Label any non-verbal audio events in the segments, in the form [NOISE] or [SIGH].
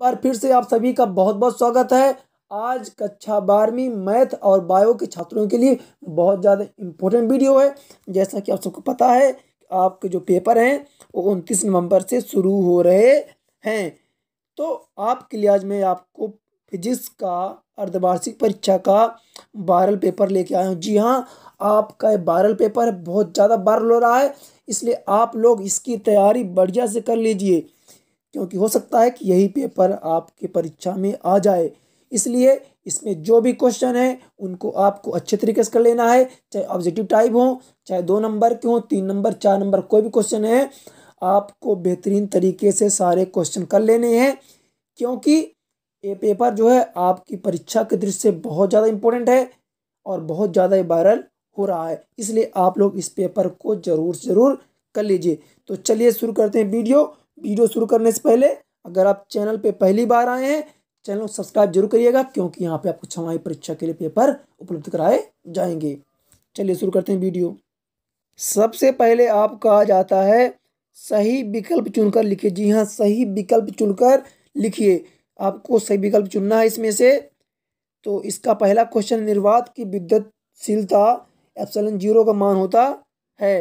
बार फिर से आप सभी का बहुत बहुत स्वागत है आज कक्षा बारहवीं मैथ और बायो के छात्रों के लिए बहुत ज़्यादा इम्पोर्टेंट वीडियो है जैसा कि आप सबको पता है आपके जो पेपर हैं वो उनतीस नवंबर से शुरू हो रहे हैं तो आपके लिए आज मैं आपको फिजिक्स का अर्धवार्षिक परीक्षा का बारल पेपर लेके आया हूँ जी हाँ आपका बारल पेपर बहुत ज़्यादा बारल हो रहा है इसलिए आप लोग इसकी तैयारी बढ़िया से कर लीजिए क्योंकि हो सकता है कि यही पेपर आपके परीक्षा में आ जाए इसलिए इसमें जो भी क्वेश्चन है उनको आपको अच्छे तरीके से कर लेना है चाहे ऑब्जेक्टिव टाइप हो चाहे दो नंबर के हों तीन नंबर चार नंबर कोई भी क्वेश्चन है आपको बेहतरीन तरीके से सारे क्वेश्चन कर लेने हैं क्योंकि ये पेपर जो है आपकी परीक्षा के दृष्टि से बहुत ज़्यादा इम्पोर्टेंट है और बहुत ज़्यादा वायरल हो रहा है इसलिए आप लोग इस पेपर को ज़रूर ज़रूर कर लीजिए तो चलिए शुरू करते हैं वीडियो वीडियो शुरू करने से पहले अगर आप चैनल पे पहली बार आए हैं चैनल को सब्सक्राइब जरूर करिएगा क्योंकि यहाँ पे आपको छमाही परीक्षा के लिए पेपर उपलब्ध कराए जाएंगे चलिए शुरू करते हैं वीडियो सबसे पहले आप कहा जाता है सही विकल्प चुनकर लिखिए जी हाँ सही विकल्प चुनकर लिखिए आपको सही विकल्प चुनना है इसमें से तो इसका पहला क्वेश्चन निर्वात की विद्युतशीलता एप्सलन जीरो का मान होता है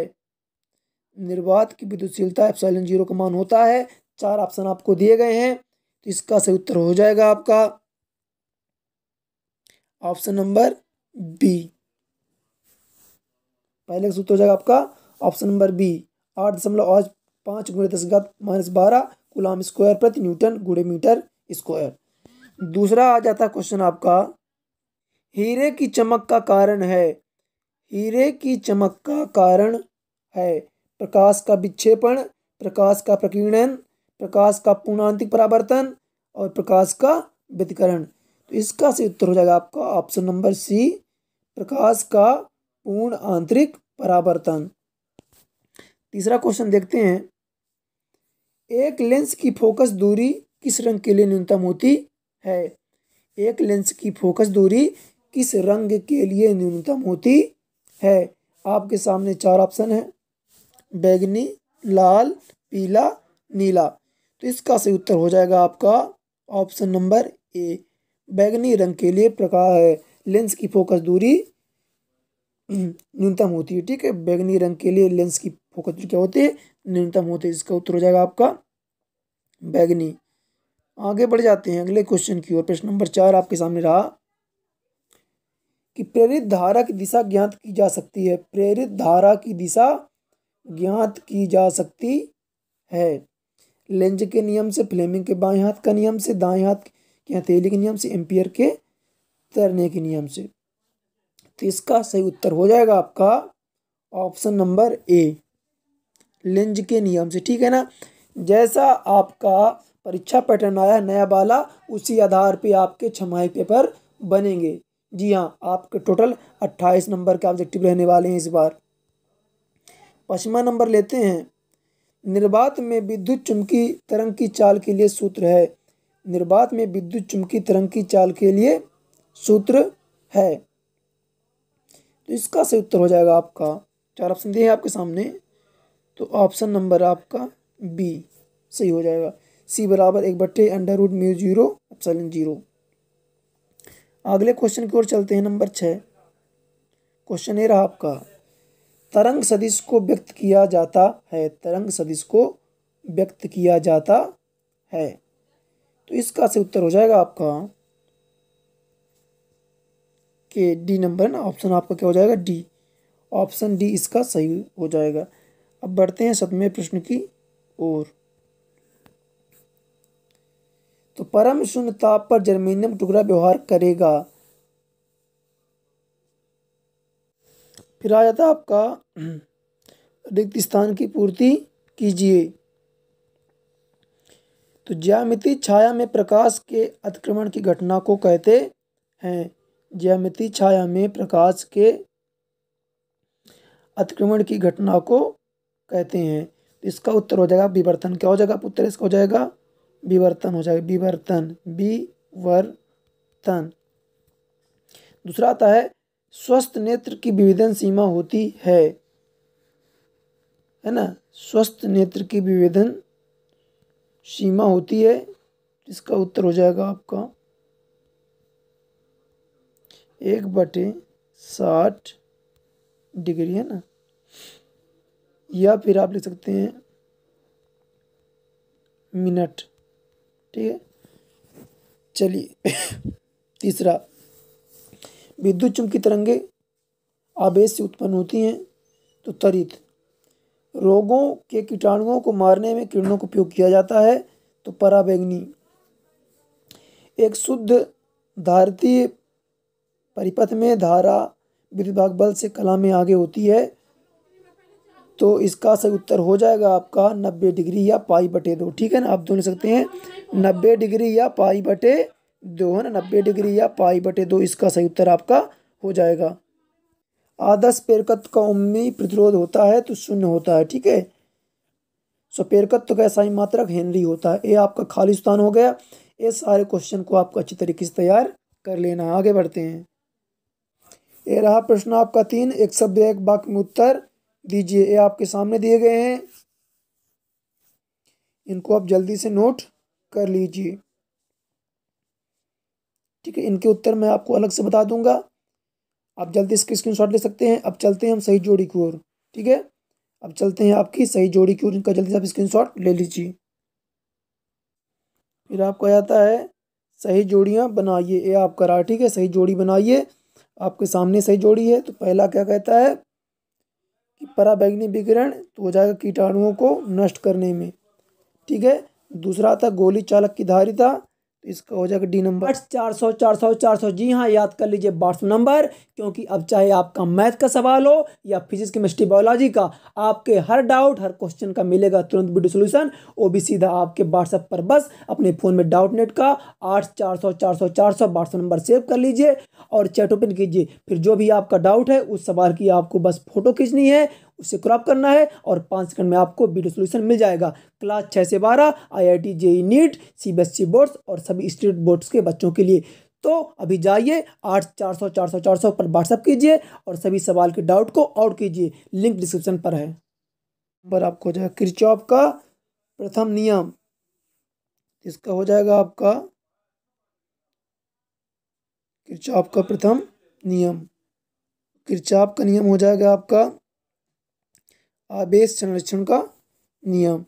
निर्वात की विद्युतशीलता एप्साइलन जीरो का मान होता है चार ऑप्शन आपको दिए गए हैं तो इसका सही उत्तर हो जाएगा आपका ऑप्शन नंबर बी पहले का सूत्र हो जाएगा आपका ऑप्शन नंबर बी आठ दशमलव आज पाँच गुणे दस गत माइनस बारह गुलाम स्क्वायर प्रति न्यूटन गुड़े मीटर स्क्वायर दूसरा आ जाता क्वेश्चन आपका हीरे की चमक का कारण है हीरे की चमक का कारण है प्रकाश का विक्षेपण प्रकाश का प्रकीर्णन प्रकाश का पूर्णांतिक परावर्तन और प्रकाश का व्यतिकरण तो इसका से उत्तर हो जाएगा आपका ऑप्शन नंबर सी प्रकाश का पूर्ण आंतरिक परावर्तन तीसरा क्वेश्चन देखते हैं एक लेंस की फोकस दूरी किस रंग के लिए न्यूनतम होती है एक लेंस की फोकस दूरी किस रंग के लिए न्यूनतम होती है आपके सामने चार ऑप्शन है बैगनी लाल पीला नीला तो इसका सही उत्तर हो जाएगा आपका ऑप्शन नंबर ए बैगनी रंग के लिए प्रकाश लेंस की फोकस दूरी हम्म, न्यूनतम होती है ठीक है बैगनी रंग के लिए लेंस की फोकस दूरी क्या होती है न्यूनतम होती है इसका उत्तर हो जाएगा आपका बैगनी आगे बढ़ जाते हैं अगले क्वेश्चन की ओर प्रश्न नंबर चार आपके सामने रहा कि प्रेरित धारा की दिशा ज्ञात की जा सकती है प्रेरित धारा की दिशा ज्ञात की जा सकती है लेंज के नियम से फ्लेमिंग के बाएं हाथ का नियम से दाएं हाथ के हथेली के नियम से एम्पियर के तैरने के नियम से तो इसका सही उत्तर हो जाएगा आपका ऑप्शन नंबर ए लेंज के नियम से ठीक है ना जैसा आपका परीक्षा पैटर्न आया नया वाला उसी आधार पे आपके छमाही पेपर बनेंगे जी हाँ आपके टोटल अट्ठाईस नंबर के ऑब्जेक्टिव रहने वाले हैं इस बार पाँचवा नंबर लेते हैं निर्बात में विद्युत चुमकी तरंग की चाल के लिए सूत्र है निर्बात में विद्युत चुमकी तरंग की चाल के लिए सूत्र है तो इसका सही उत्तर हो जाएगा आपका चार ऑप्शन दिए हैं आपके सामने तो ऑप्शन नंबर आपका बी सही हो जाएगा सी बराबर एक बट्टे under root mu zero option zero अगले क्वेश्चन की ओर चलते हैं नंबर छः क्वेश्चन ये रहा आपका तरंग सदिश को व्यक्त किया जाता है तरंग सदिश को व्यक्त किया जाता है तो इसका से उत्तर हो जाएगा आपका के डी नंबर ना ऑप्शन आपका क्या हो जाएगा डी ऑप्शन डी इसका सही हो जाएगा अब बढ़ते हैं सतमें प्रश्न की ओर तो परम शून्य ताप पर जर्मेनियम टुकड़ा व्यवहार करेगा फिर आ जाता आपका [CLEARS THROAT] रिक्त स्थान की पूर्ति कीजिए तो ज्यामिति छाया में प्रकाश के अतिक्रमण की घटना को कहते हैं ज्यामिति छाया में प्रकाश के अतिक्रमण की घटना को कहते हैं तो इसका उत्तर हो जाएगा विवर्तन क्या हो जाएगा उत्तर इसका हो जाएगा विवर्तन हो जाएगा विवर्तन विवर्तन दूसरा आता है स्वस्थ नेत्र की विभेदन सीमा होती है है ना स्वस्थ नेत्र की विभेदन सीमा होती है इसका उत्तर हो जाएगा आपका एक बटे साठ डिग्री है ना या फिर आप लिख सकते हैं मिनट ठीक है चलिए [LAUGHS] तीसरा विद्युत चुंबकीय तरंगे आवेश से उत्पन्न होती हैं तो त्वरित रोगों के कीटाणुओं को मारने में किरणों का उपयोग किया जाता है तो पराबैंगनी एक शुद्ध धारतीय परिपथ में धारा विद्युत भाग बल से कला में आगे होती है तो इसका सही उत्तर हो जाएगा आपका नब्बे डिग्री या पाई बटे दो ठीक है ना आप दोनों सकते हैं नब्बे डिग्री या पाई बटे दो है ना नब्बे डिग्री या पाई बटे दो इसका सही उत्तर आपका हो जाएगा आदर्श पेरकत्व का उम्मीद प्रतिरोध होता है तो शून्य होता है ठीक है सो पेरकत्व का ऐसा ही मात्रक हेनरी होता है ये आपका खाली स्थान हो गया ये सारे क्वेश्चन को आपको अच्छी तरीके से तैयार कर लेना आगे बढ़ते हैं ये रहा प्रश्न आपका तीन एक शब्द एक वाक्य में उत्तर दीजिए ये आपके सामने दिए गए हैं इनको आप जल्दी से नोट कर लीजिए ठीक है इनके उत्तर मैं आपको अलग से बता दूंगा आप जल्दी इसके स्क्रीनशॉट ले सकते हैं अब चलते हैं हम सही जोड़ी की ओर ठीक है अब चलते हैं आपकी सही जोड़ी की ओर इनका जल्दी से आप शॉट ले लीजिए फिर आपको आता है सही जोड़ियाँ बनाइए ये आपका रहा ठीक है सही जोड़ी बनाइए आपके सामने सही जोड़ी है तो पहला क्या कहता है कि पराबैग्नी विकिरण तो हो जाएगा कीटाणुओं को नष्ट करने में ठीक है दूसरा आता गोली चालक की धारिता तो इसका हो जाएगा डी नंबर चार सौ चार सौ चार सौ जी हाँ याद कर लीजिए वाट्स नंबर क्योंकि अब चाहे आपका मैथ का सवाल हो या फिजिक्स केमिस्ट्री बायोलॉजी का आपके हर डाउट हर क्वेश्चन का मिलेगा तुरंत वीडियो सोल्यूशन वो भी सीधा आपके व्हाट्सएप पर बस अपने फ़ोन में डाउट नेट का आठ चार सौ चार सौ चार सौ व्हाट्सएप नंबर सेव कर लीजिए और चैट ओपन कीजिए फिर जो भी आपका डाउट है उस सवाल की आपको बस फोटो खींचनी है उसे क्रॉप करना है और पाँच सेकंड में आपको वीडियो सोल्यूशन मिल जाएगा क्लास छः से बारह I I T JEE NEET C B S C boards और सभी स्टेट बोर्ड्स के बच्चों के लिए तो अभी जाइए आठ चार सौ चार सौ चार सौ पर व्हाट्सअप कीजिए और सभी सवाल के डाउट को आउट कीजिए लिंक डिस्क्रिप्शन पर है पर आपको हो जाएगा क्रिचॉप का प्रथम नियम इसका हो जाएगा आपका किरचाप का प्रथम नियम किरचाप का नियम हो जाएगा आपका आवेश संरक्षण का नियम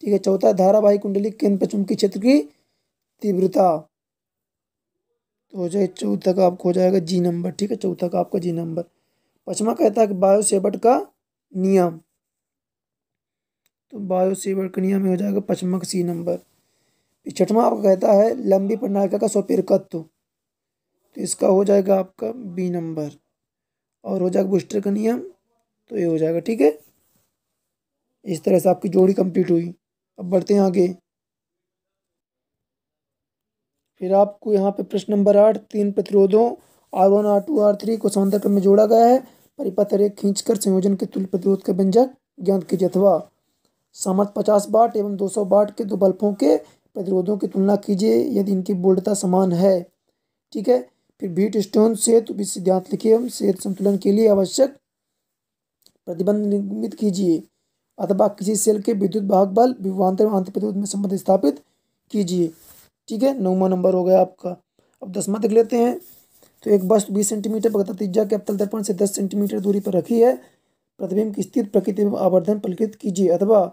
ठीक है चौथा धारावाही कुंडली केंद्र पर चुंबकीय क्षेत्र की तीव्रता तो हो जाएगा चौथा का आपको हो जाएगा जी नंबर ठीक है चौथा का आपका जी नंबर पचमा कहता है कि बायोसेबट का नियम तो बायोसेबट का नियम हो जाएगा पचमा का सी नंबर छठवा आपका कहता है लंबी प्रणायिका का स्वपेरकत्व तो इसका हो जाएगा आपका बी नंबर और हो जाएगा बूस्टर का नियम तो ये हो जाएगा ठीक है इस तरह से आपकी जोड़ी कंप्लीट हुई अब बढ़ते हैं आगे फिर आपको यहाँ पे प्रश्न नंबर आठ तीन प्रतिरोधों R one R two R three को समांतर क्रम में जोड़ा गया है परिपथ रेख खींचकर संयोजन के तुल्य प्रतिरोध का व्यंजक ज्ञात कीजिए अथवा सामर्थ पचास बाट एवं दो सौ बाट के दो बल्बों के प्रतिरोधों की तुलना कीजिए यदि इनकी बोल्डता समान है ठीक है फिर बीट स्टोन भी सिद्धांत लिखिए एवं सेहत संतुलन के लिए आवश्यक प्रतिबंध निर्मित कीजिए अथवा किसी सेल के विद्युत भाग बल विभवान्तर में आंतरिक प्रतिरोध में संबंध स्थापित कीजिए ठीक है नौवा नंबर हो गया आपका अब दसवा देख लेते हैं तो एक वस्तु बीस सेंटीमीटर पर तीजा के अवतल दर्पण से दस सेंटीमीटर दूरी पर रखी है प्रतिबिंब की स्थित प्रकृति में आवर्धन परिलक्षित कीजिए अथवा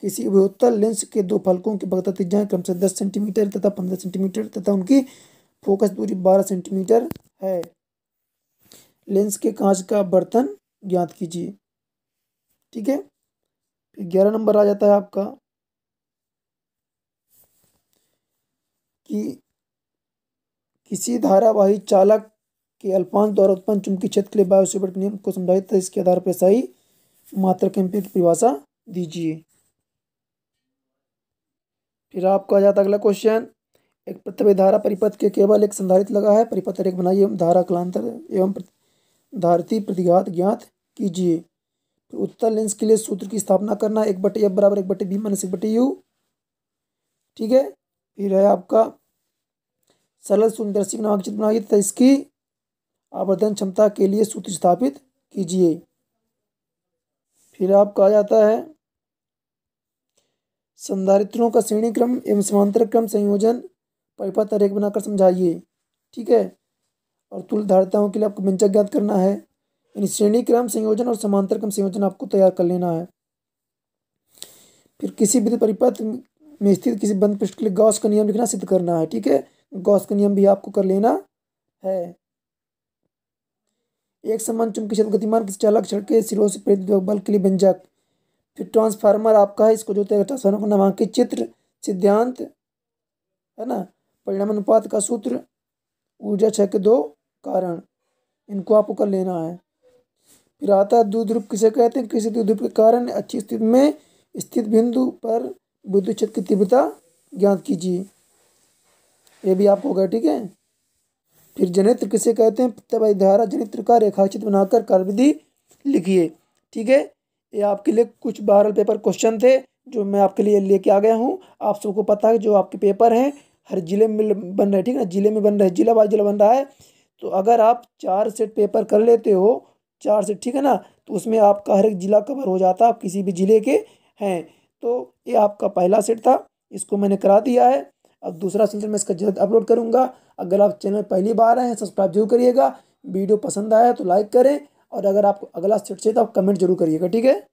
किसी उभयोत्तर लेंस के दो फलकों के बगत तिजाएँ क्रम से दस सेंटीमीटर तथा पंद्रह सेंटीमीटर तथा उनकी फोकस दूरी बारह सेंटीमीटर है लेंस के कांच का बर्तन ज्ञात कीजिए ठीक है फिर ग्यारह नंबर आ जाता है आपका कि किसी धारावाही चालक के अल्पांश द्वारा उत्पन्न चुंबकीय क्षेत्र के लिए बायोसिबर्ट नियम को समझाइए तो इसके आधार पर सही मात्र एम्पियर की परिभाषा दीजिए फिर आपका आ जाता अगला क्वेश्चन एक पृथ्वी धारा परिपथ के केवल एक संधारित लगा है परिपथ एक बनाइए धारा कलांतर एवं धारती प्रतिघात ज्ञात कीजिए उत्तर लेंस के लिए सूत्र की स्थापना करना एक बटे एफ बराबर एक बटे बी माइनस एक बटे यू ठीक है फिर है आपका सरल सुंदरसी नामक चित्र बनाइए तथा इसकी आवर्धन क्षमता के लिए सूत्र स्थापित कीजिए फिर आपका आ जाता है संधारित्रों का श्रेणी क्रम एवं समांतर क्रम संयोजन परिपथ रेख बनाकर समझाइए ठीक है और तुल धारताओं के लिए आपको मंचक ज्ञात करना है यानी श्रेणी क्रम संयोजन और समांतर क्रम संयोजन आपको तैयार कर लेना है फिर किसी भी परिपथ में स्थित किसी बंद पृष्ठ के लिए गौस का नियम लिखना सिद्ध करना है ठीक है गौस का नियम भी आपको कर लेना है एक समान चुंबकीय क्षेत्र गतिमान किसी चालक क्षण के सिरों से प्रेरित बल के लिए व्यंजक फिर ट्रांसफार्मर आपका है इसको जो तय ट्रांसफार्मर नामांकित चित्र सिद्धांत है ना परिणाम अनुपात का सूत्र ऊर्जा छ के दो कारण इनको आपको कर लेना है है दूध रूप किसे कहते हैं किसी द्विध्रुव के कारण अच्छी स्थिति में स्थित बिंदु पर विद्युत क्षेत्र की तीव्रता ज्ञात कीजिए ये भी आपको होगा ठीक है फिर जनित्र किसे कहते हैं प्रत्यवादी धारा जनित्र का रेखाचित्र बनाकर कार्यविधि लिखिए ठीक है ये आपके लिए कुछ बारल पेपर क्वेश्चन थे जो मैं आपके लिए लेके आ गया हूँ आप सबको पता है जो आपके पेपर हैं हर जिले में बन रहे ठीक है ना जिले में बन रहे जिला बाई जिला बन रहा है तो अगर आप चार सेट पेपर कर लेते हो चार से ठीक है ना तो उसमें आपका हर एक ज़िला कवर हो जाता आप किसी भी ज़िले के हैं तो ये आपका पहला सेट था इसको मैंने करा दिया है अब दूसरा सेट मैं इसका जल्द अपलोड करूँगा अगर आप चैनल पहली बार आए हैं सब्सक्राइब जरूर करिएगा वीडियो पसंद आया तो लाइक करें और अगर आपको अगला सेट चाहिए तो आप कमेंट जरूर करिएगा ठीक है